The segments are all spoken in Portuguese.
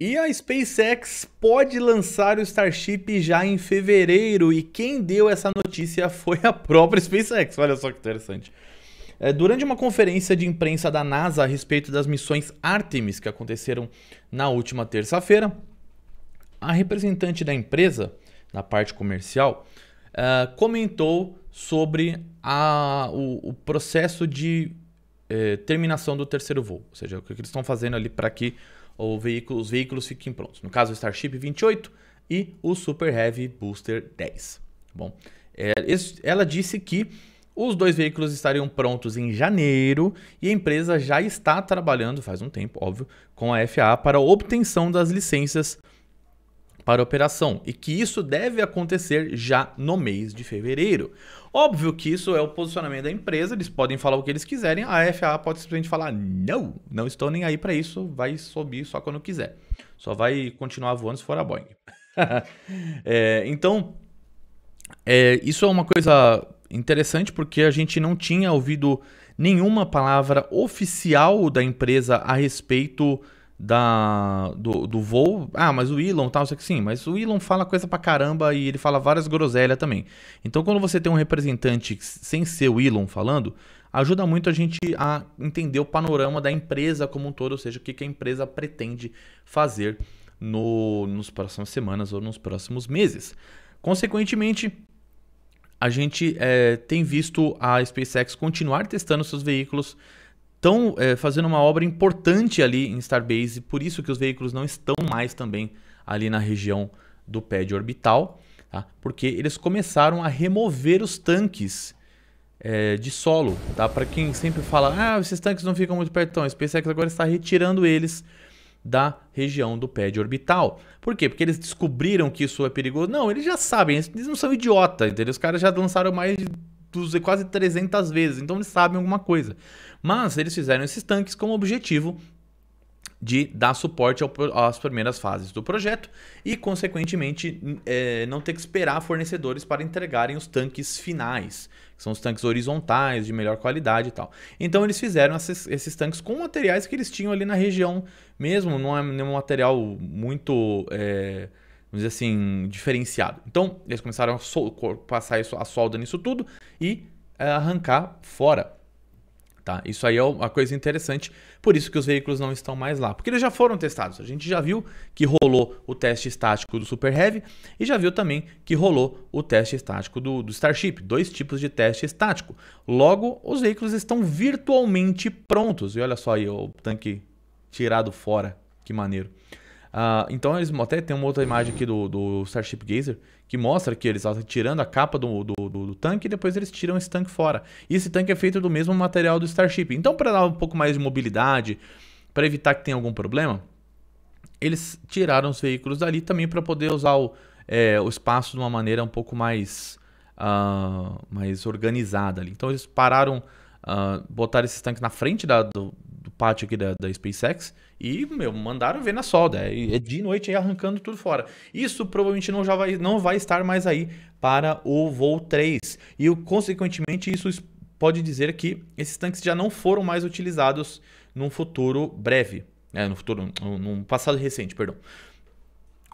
E a SpaceX pode lançar o Starship já em fevereiro, e quem deu essa notícia foi a própria SpaceX. Olha só que interessante. É, durante uma conferência de imprensa da NASA a respeito das missões Artemis que aconteceram na última terça-feira, a representante da empresa, na parte comercial, é, comentou sobre a, o, o, processo de é, terminação do terceiro voo, ou seja, o que eles estão fazendo ali para que ou os veículos fiquem prontos. No caso, o Starship 28 e o Super Heavy Booster 10. Bom, é, ela disse que os dois veículos estariam prontos em janeiro e a empresa já está trabalhando, faz um tempo, óbvio, com a FAA para a obtenção das licenças para a operação e que isso deve acontecer já no mês de fevereiro. Óbvio que isso é o posicionamento da empresa, eles podem falar o que eles quiserem, a FAA pode simplesmente falar: não, não estou nem aí para isso, vai subir só quando quiser. Só vai continuar voando se for a Boeing. é, então, é, isso é uma coisa interessante porque a gente não tinha ouvido nenhuma palavra oficial da empresa a respeito da, do, do voo. Ah, mas o Elon tal, tá, sei que sim, mas o Elon fala coisa pra caramba e ele fala várias groselhas também. Então quando você tem um representante sem ser o Elon falando, ajuda muito a gente a entender o panorama da empresa como um todo, ou seja, o que, que a empresa pretende fazer no, nos próximas semanas ou nos próximos meses. Consequentemente, a gente é, tem visto a SpaceX continuar testando seus veículos estão é, fazendo uma obra importante ali em Starbase, por isso que os veículos não estão mais também ali na região do pad orbital, tá? porque eles começaram a remover os tanques é, de solo. Tá? Para quem sempre fala, ah, esses tanques não ficam muito perto, então a SpaceX agora está retirando eles da região do pad orbital. Por quê? Porque eles descobriram que isso é perigoso. Não, eles já sabem, eles não são idiotas, entendeu? Os caras já lançaram mais de quase 300 vezes, então eles sabem alguma coisa. Mas eles fizeram esses tanques com o objetivo de dar suporte ao, às primeiras fases do projeto e, consequentemente, é, não ter que esperar fornecedores para entregarem os tanques finais, que são os tanques horizontais, de melhor qualidade e tal. Então, eles fizeram esses, esses tanques com materiais que eles tinham ali na região mesmo, não é nenhum material muito. É, vamos dizer assim, diferenciado. Então, eles começaram a sol, passar isso, a solda nisso tudo e é, arrancar fora. Tá? Isso aí é uma coisa interessante, por isso que os veículos não estão mais lá, porque eles já foram testados. A gente já viu que rolou o teste estático do Super Heavy e já viu também que rolou o teste estático do, do Starship, dois tipos de teste estático. Logo, os veículos estão virtualmente prontos. E olha só aí o tanque tirado fora, que maneiro. Uh, então eles até tem uma outra imagem aqui do, do Starship Gazer que mostra que eles estão tirando a capa do, do, do, tanque e depois eles tiram esse tanque fora. E esse tanque é feito do mesmo material do Starship. Então, para dar um pouco mais de mobilidade, para evitar que tenha algum problema, eles tiraram os veículos dali também para poder usar o, é, o espaço de uma maneira um pouco mais, uh, mais organizada ali. Então eles pararam, uh, botaram esses tanques na frente da, do, pátio aqui da, da SpaceX e, meu, mandaram ver na solda. É, é de noite aí arrancando tudo fora. Isso provavelmente não, já vai, não vai estar mais aí para o voo 3. E, consequentemente, isso pode dizer que esses tanques já não foram mais utilizados num futuro breve. É, no futuro, num passado recente, perdão.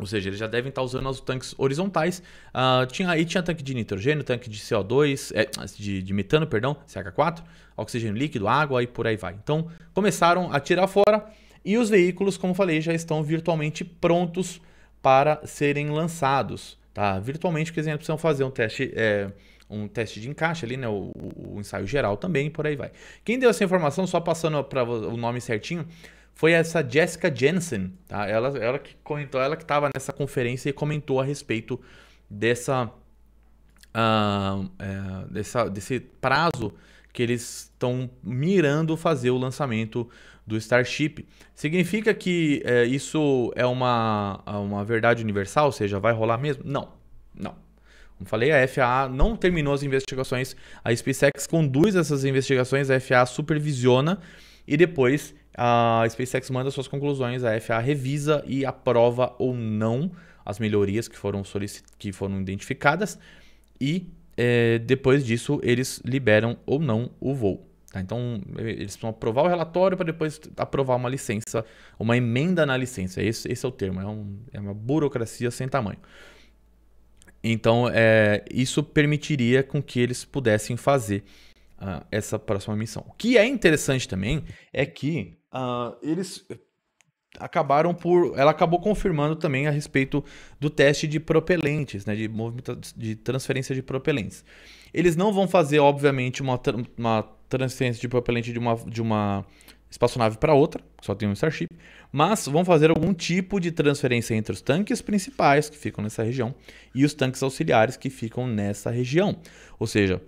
Ou seja, eles já devem estar usando os tanques horizontais. Uh, tinha, aí tinha tanque de nitrogênio, tanque de CO2, é, de, de, metano, perdão, CH4, oxigênio líquido, água e por aí vai. Então, começaram a tirar fora e os veículos, como falei, já estão virtualmente prontos para serem lançados. Tá? Virtualmente, porque eles precisam fazer um teste, é, um teste de encaixe ali, né? O, o, o ensaio geral também, por aí vai. Quem deu essa informação, só passando para o nome certinho, foi essa Jessica Jensen, tá? Ela, ela que comentou, ela que estava nessa conferência e comentou a respeito dessa, uh, é, dessa desse prazo que eles estão mirando fazer o lançamento do Starship. Significa que é, isso é uma, uma verdade universal, ou seja, vai rolar mesmo? Não, não. Como falei, a FAA não terminou as investigações, a SpaceX conduz essas investigações, a FAA supervisiona e depois a SpaceX manda suas conclusões, a FAA revisa e aprova ou não as melhorias que foram, que foram identificadas e é, depois disso eles liberam ou não o voo. Tá? Então eles vão aprovar o relatório para depois aprovar uma licença, uma emenda na licença. Esse, esse é o termo, é, um, é uma burocracia sem tamanho. Então, é, isso permitiria com que eles pudessem fazer ah, essa próxima missão. O que é interessante também é que uh, eles acabaram por. Ela acabou confirmando também a respeito do teste de propelentes, né? De, movimento, de transferência de propelentes. Eles não vão fazer, obviamente, uma, uma transferência de propelente de uma, de uma espaçonave para outra, só tem um Starship, mas vão fazer algum tipo de transferência entre os tanques principais que ficam nessa região e os tanques auxiliares que ficam nessa região. Ou seja,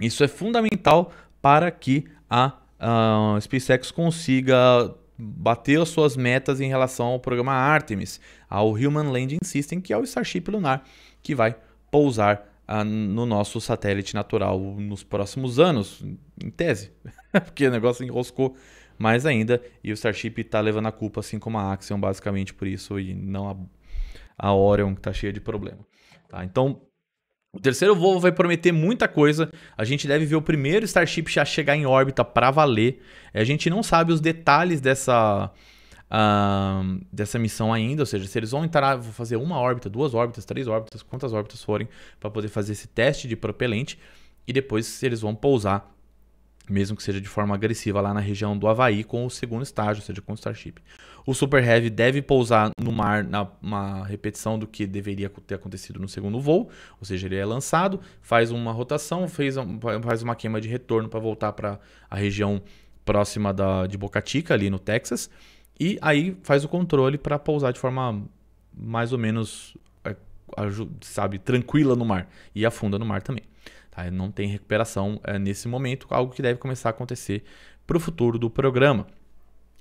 isso é fundamental para que a, a SpaceX consiga bater as suas metas em relação ao programa Artemis, ao Human Landing System, que é o Starship lunar que vai pousar ah, no nosso satélite natural nos próximos anos, em tese, porque o negócio enroscou mais ainda e o Starship está levando a culpa, assim como a Axion, basicamente por isso, e não a, a Orion, que está cheia de problema. Tá? Então, o terceiro voo vai prometer muita coisa. A gente deve ver o primeiro Starship já chegar em órbita para valer. A gente não sabe os detalhes dessa uh, dessa missão ainda, ou seja, se eles vão entrar, fazer uma órbita, duas órbitas, três órbitas, quantas órbitas forem para poder fazer esse teste de propelente e depois se eles vão pousar mesmo que seja de forma agressiva, lá na região do Havaí com o segundo estágio, ou seja, com o Starship. O Super Heavy deve pousar no mar na uma repetição do que deveria ter acontecido no segundo voo, ou seja, ele é lançado, faz uma rotação, fez um, faz uma queima de retorno para voltar para a região próxima da, de Boca Chica, ali no Texas, e aí faz o controle para pousar de forma mais ou menos, é, sabe, tranquila no mar e afunda no mar também não tem recuperação é, nesse momento, algo que deve começar a acontecer para o futuro do programa.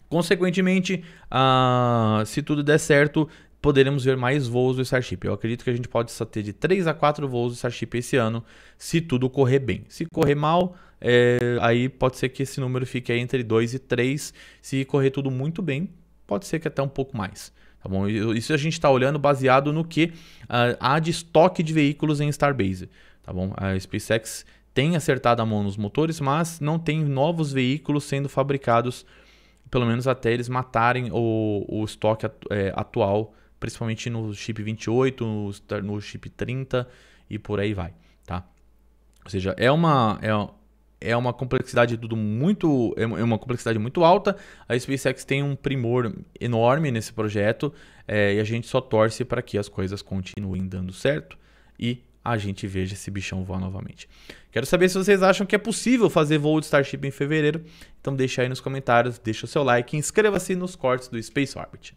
Consequentemente, ah, se tudo der certo, poderemos ver mais voos do Starship. Eu acredito que a gente pode só ter de 3 a 4 voos do Starship esse ano, se tudo correr bem. Se correr mal, é, aí pode ser que esse número fique entre 2 e 3. Se correr tudo muito bem, pode ser que até um pouco mais. Tá bom? Isso a gente está olhando baseado no que ah, há de estoque de veículos em Starbase tá bom? A SpaceX tem acertado a mão nos motores, mas não tem novos veículos sendo fabricados, pelo menos até eles matarem o, o estoque é, atual, principalmente no chip 28, no, no chip 30 e por aí vai, tá? Ou seja, é uma, é, é uma complexidade tudo muito é, é uma complexidade muito alta. A SpaceX tem um primor enorme nesse projeto é, e a gente só torce para que as coisas continuem dando certo e a gente veja esse bichão voar novamente. Quero saber se vocês acham que é possível fazer voo de Starship em fevereiro. Então deixa aí nos comentários, deixa o seu like, inscreva-se nos cortes do Space Orbit.